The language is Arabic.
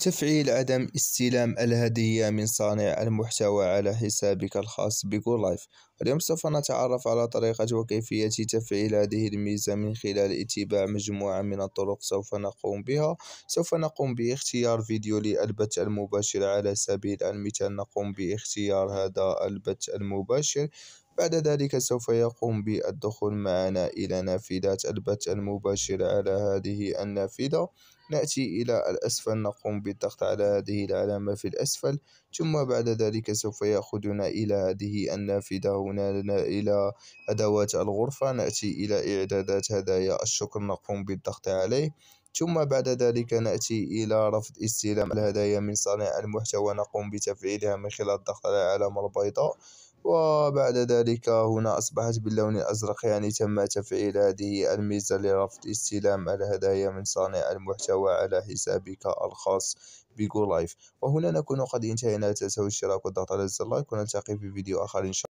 تفعيل عدم استلام الهدية من صانع المحتوى على حسابك الخاص بجو لايف اليوم سوف نتعرف على طريقة وكيفية تفعيل هذه الميزة من خلال اتباع مجموعة من الطرق سوف نقوم بها سوف نقوم باختيار فيديو للبث المباشر على سبيل المثال نقوم باختيار هذا البث المباشر بعد ذلك سوف يقوم بالدخول معنا إلى نافذة البث المباشر على هذه النافذة نأتي إلى الأسفل نقوم بالضغط على هذه العلامة في الأسفل ثم بعد ذلك سوف يأخذنا إلى هذه النافذة هنا إلى أدوات الغرفة نأتي إلى إعدادات هدايا الشكر نقوم بالضغط عليه ثم بعد ذلك نأتي إلى رفض استلام الهدايا من صانع المحتوى نقوم بتفعيلها من خلال الضغط على العلامة البيضاء وبعد ذلك هنا أصبحت باللون الأزرق يعني تم تفعيل هذه الميزة لرفض استلام الهدايا من صانع المحتوى على حسابك الخاص بجولايف وهنا نكون قد انتهينا لا تنسوا الاشتراك والضغط على زر اللايك ونلتقي في فيديو آخر إن شاء الله